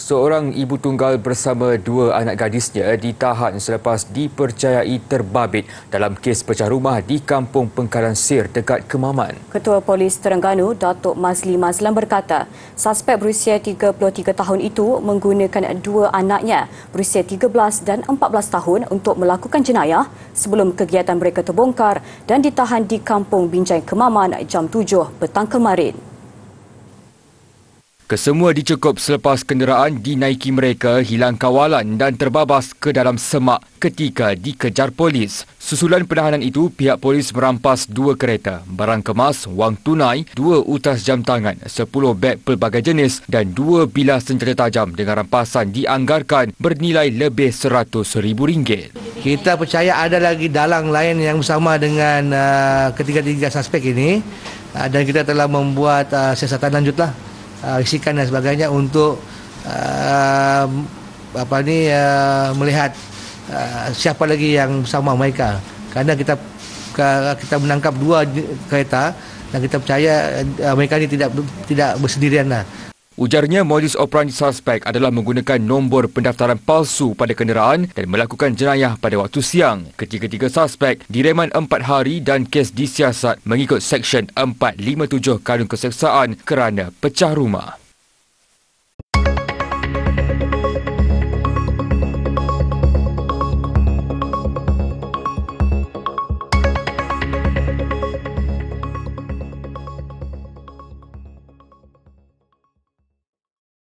Seorang ibu tunggal bersama dua anak gadisnya ditahan selepas dipercayai terbabit dalam kes pecah rumah di kampung Pengkaran Sir dekat Kemaman. Ketua Polis Terengganu, Datuk Mazli Mazlan berkata, suspek berusia 33 tahun itu menggunakan dua anaknya berusia 13 dan 14 tahun untuk melakukan jenayah sebelum kegiatan mereka terbongkar dan ditahan di kampung Binjai Kemaman jam 7 petang kemarin. Kesemua dicukup selepas kenderaan dinaiki mereka hilang kawalan dan terbabas ke dalam semak ketika dikejar polis. Susulan penahanan itu, pihak polis merampas dua kereta, barang kemas, wang tunai, dua utas jam tangan, sepuluh beg pelbagai jenis dan dua bilah senjata tajam dengan rampasan dianggarkan bernilai lebih seratus ribu ringgit. Kita percaya ada lagi dalang lain yang bersama dengan uh, ketiga-tiga suspek ini uh, dan kita telah membuat uh, siasatan lanjutlah uh, risikan dan sebagainya untuk uh, apa ni uh, melihat uh, siapa lagi yang sama mereka Karena kita kita menangkap dua kereta dan kita percaya uh, mereka ini tidak tidak bersendirian lah. Ujarnya modus operandi suspek adalah menggunakan nombor pendaftaran palsu pada kenderaan dan melakukan jenayah pada waktu siang. Ketiga-tiga suspek direman 4 hari dan kes disiasat mengikut Seksyen 457 Kanun Keseksaan kerana pecah rumah.